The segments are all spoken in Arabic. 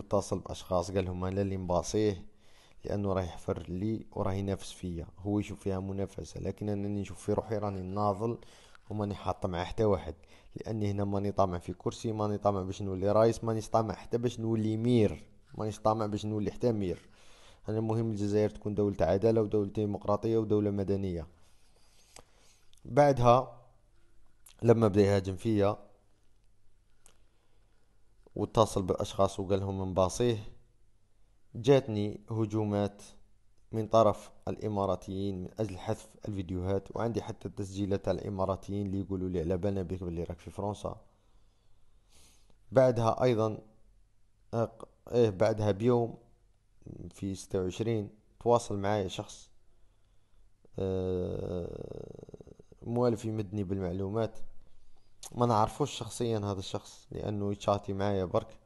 اتصل باشخاص قال لهم انا اللي مباصيه لانه راه يحفر لي وراه ينافس فيا هو يشوف فيها منافسه لكن انني نشوف في روحي راني ناضل وماني حاط مع حتى واحد لاني هنا ماني طامع في كرسي ماني طامع باش نولي رايس ماني طامع حتى باش نولي مير مانيش طامع باش نولي حتى مير انا المهم الجزائر تكون دولة عدالة ودولة ديمقراطية ودولة مدنية بعدها لما بدا يهاجم فيا واتصل بأشخاص وقال لهم نباصيه جاتني هجومات من طرف الإماراتيين من أجل حذف الفيديوهات وعندي حتى تسجيلات الإماراتيين اللي يقولوا لي على بالنا بك باللي راك في فرنسا بعدها أيضا إيه بعدها بيوم في ستة وعشرين تواصل معايا شخص آه، موالف يمدني بالمعلومات ما نعرفوش شخصيا هذا الشخص لانه يتشاطي معايا برك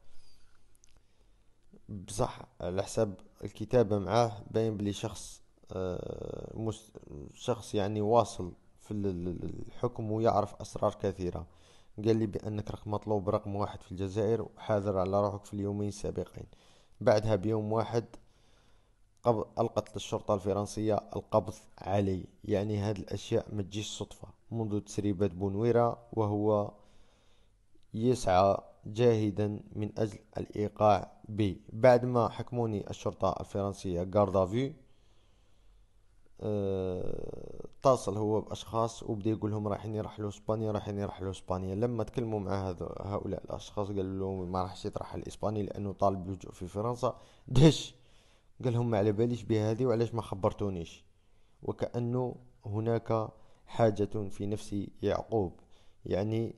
بصح على حساب الكتابة معاه باين بلي شخص آه، مش شخص يعني واصل في الحكم ويعرف أسرار كثيرة قال لي بأنك رقم مطلوب رقم واحد في الجزائر وحاذر على روحك في اليومين السابقين بعدها بيوم واحد قبض ألقت الشرطة الفرنسية القبض عليه يعني هاد الأشياء ما تجيش صدفة منذ تسريبات بونويرا وهو يسعى جاهدا من أجل الإيقاع به بعد ما حكموني الشرطة الفرنسية غاردا آه، فيو اتصل هو باشخاص وبدا يقول لهم رايحين يرحلوا اسبانيا رايحين يرحلوا اسبانيا لما تكلموا مع هؤلاء الاشخاص قالوا لهم ما راحش يترحل اسبانيا لانه طالب لجوء في فرنسا دش قال لهم ما على باليش بهذه وعلاش ما خبرتونيش وكأنه هناك حاجة في نفس يعقوب يعني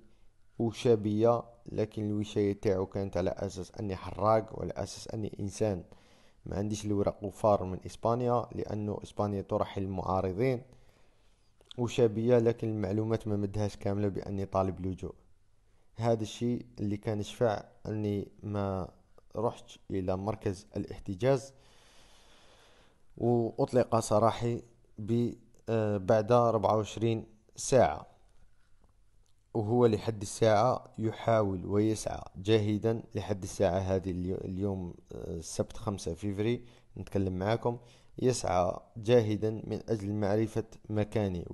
وشابية لكن الوشاية تاعو كانت على أساس أني حراق وعلى أساس أني إنسان ما عنديش الورق وفار من إسبانيا لأنه إسبانيا ترحل المعارضين وشابية لكن المعلومات ما مدهاش كاملة بأني طالب لجوء هذا الشيء اللي كان شفع أني ما رحت إلى مركز الاحتجاز وأطلق سراحي آه، بعد 24 ساعة وهو لحد الساعة يحاول ويسعى جاهدا لحد الساعة هذه اليوم آه، السبت خمسة فيفري نتكلم معاكم يسعى جاهدا من أجل معرفة مكاني